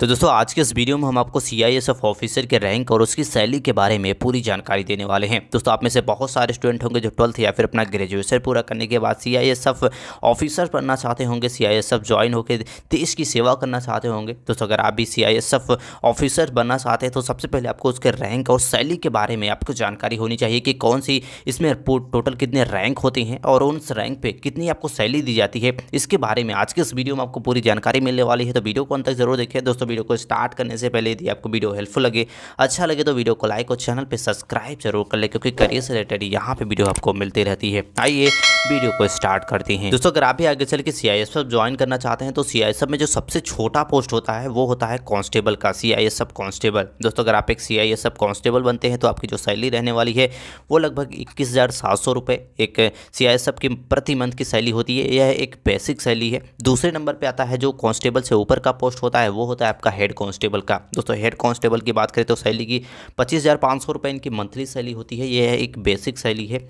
तो दोस्तों आज के इस वीडियो में हम आपको C I S F officer के रैंक और उसकी सैलरी के बारे में पूरी जानकारी देने वाले हैं दोस्तों आप में से बहुत सारे स्टूडेंट होंगे जो ट्वेल्थ या फिर अपना ग्रेजुएशन पूरा करने के बाद C I S F officer बनना चाहते होंगे C I S F join होकर देश की सेवा करना चाहते होंगे दोस्तों अगर आप भी C I S F officer बनना चाहते हैं तो सबसे पहले आपको उसके रैंक और सैलरी के बारे में आपको जानकारी होनी चाहिए कि कौन सी इसमें टोटल कितने रैंक होते हैं और उन रैंक पर कितनी आपको सैलरी दी जाती है इसके बारे में आज के इस वीडियो में आपको पूरी जानकारी मिलने वाली है तो वीडियो को अंतर तक जरूर देखिए दोस्तों दोस्तों वीडियो को स्टार्ट करने से पहले यदि आपको वीडियो हेल्पफुल लगे अच्छा लगे तो वीडियो को लाइक और चैनल पर सब्सक्राइब जरूर कर ले क्योंकि करियर से रिलेटेड यहाँ पर वीडियो आपको मिलती रहती है आइए वीडियो को स्टार्ट करते हैं दोस्तों अगर आप भी आगे चल के सी आई ज्वाइन करना चाहते हैं तो सी में जो सबसे छोटा पोस्ट होता है वो होता है कांस्टेबल का सी आई एस कांस्टेबल दोस्तों अगर आप एक सी आई एस कांस्टेबल बनते हैं तो आपकी जो सैलरी रहने वाली है वो लगभग इक्कीस हज़ार सात सौ रुपये एक सी आई एस की प्रति मंथ की सैली होती है यह एक बेसिक सैली है दूसरे नंबर पर आता है जो कॉन्स्टेबल से ऊपर का पोस्ट होता है वो होता है आपका हेड कांस्टेबल का दोस्तों हेड कांस्टेबल की बात करें तो सैली की पच्चीस हज़ार पाँच सौ रुपये इनकी मंथली सैली होती है ये है एक बेसिक सैली है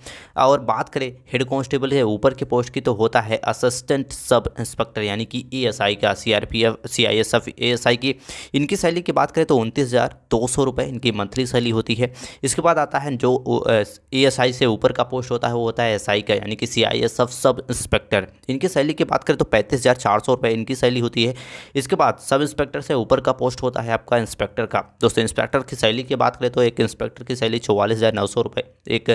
और बात करें हेड कांस्टेबल है ऊपर के पोस्ट की तो होता है असिस्टेंट सब इंस्पेक्टर यानी कि एएसआई e का सीआरपीएफ सीआईएसएफ एएसआई की इनकी सैली की बात करें तो उनतीस हज़ार दो सौ रुपये इनकी मंथली सैली होती है इसके बाद आता है जो एएसआई से ऊपर का पोस्ट होता है वो होता है एसआई का यानी कि सीआईएसएफ सब इंस्पेक्टर इनकी सैली की बात करें तो पैंतीस हज़ार चार सौ रुपये इनकी सैली होती है इसके बाद सब इंस्पेक्टर से ऊपर का पोस्ट होता है आपका इंस्पेक्टर का दोस्तों इंस्पेक्टर की सैली की बात करें तो एक इंस्पेक्टर की सैली चौवालीस हज़ार नौ सौ रुपये एक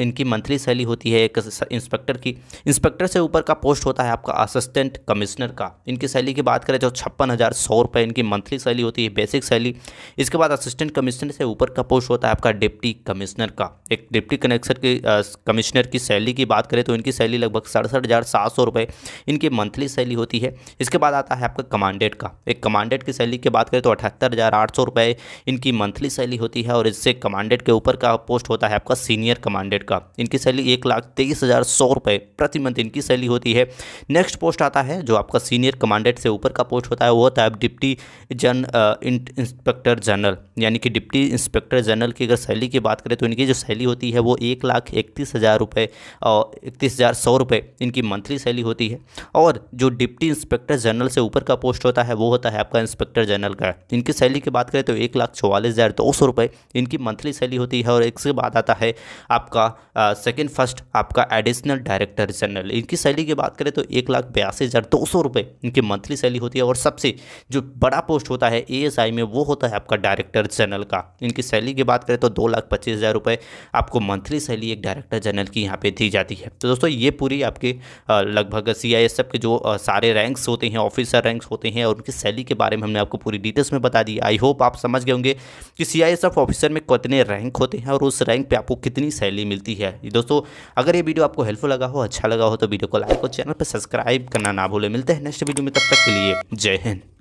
इनकी मंथली सैली होती है एक इंस्पेक्टर की इंस्पेक्टर से ऊपर का पोस्ट होता है आपका असिस्टेंट कमिश्नर का इनकी सैली की बात करें तो छप्पन हज़ार सौ रुपये इनकी मंथली सैली होती है बेसिक सैली इसके बाद असिस्टेंट कमिश्नर से ऊपर का पोस्ट होता है आपका डिप्टी कमिश्नर का एक डिप्टी कनेक्शन की कमिश्नर की सैली की बात करें तो इनकी सैली लगभग सड़सठ हज़ार सात सौ रुपये इनकी मंथली सैली होती है इसके बाद आता है आपका कमांडेड का एक कमांडेड की सैलरी की बात करें तो अठहत्तर हज़ार आठ सौ रुपये इनकी मंथली सैली होती है और इससे कमांडेड के ऊपर का पोस्ट होता है आपका सीनियर कमांडेड का इनकी सैली एक लाख तेईस हज़ार सौ रुपये प्रति मंथ इनकी सैली होती है नेक्स्ट पोस्ट आता है जो आपका सीनियर कमांडेड से ऊपर का पोस्ट होता है वो होता है डिप्टी जन इंस्पेक्टर जनरल यानी कि डिप्टी इंस्पेक्टर जनरल की अगर सैली की बात करें तो इनकी जो सैली होती है वो एक लाख इकतीस हज़ार रुपये और इकतीस हज़ार सौ रुपये इनकी मंथली सैली होती है और जो डिप्टी इंस्पेक्टर जनरल से ऊपर का पोस्ट होता है वो होता है आपका इंस्पेक्टर जनरल का इनकी सैली की बात करें तो एक लाख चौवालीस हज़ार दो सौ रुपये इनकी मंथली सैली होती है और से बाद आता है आपका सेकेंड फर्स्ट आपका एडिशनल डायरेक्टर जनरल इनकी सैली की बात करें तो एक लाख बयासी हज़ार दो सौ रुपये इनकी मंथली सैली होती है और सबसे जो बड़ा पोस्ट होता है ए एस आई में वो होता है आपका डायरेक्टर जनरल का इनकी सैली की बात करें तो दो लाख पच्चीस हज़ार रुपये आपको मंथली सैली एक डायरेक्टर जनरल की यहाँ पर दी जाती है तो दोस्तों ये पूरी आपके लगभग सी आई एस एफ के जो सारे रैंक्स होते हैं ऑफिसर रैंक्स होते हैं और उनकी सैली के बारे में हमने आपको पूरी डिटेल्स में बता दी आई होप आप समझ गए होंगे कि सी आई ऑफिसर में कितने रैंक होते हैं और उस रैंक पर आपको कितनी सैलरी मिलती है दोस्तों अगर ये वीडियो आपको हेल्पफुल लगा हो अच्छा लगा हो तो वीडियो को लाइक और चैनल पर सब्सक्राइब करना ना भूलें मिलते हैं नेक्स्ट वीडियो में तब तक के लिए जय हिंद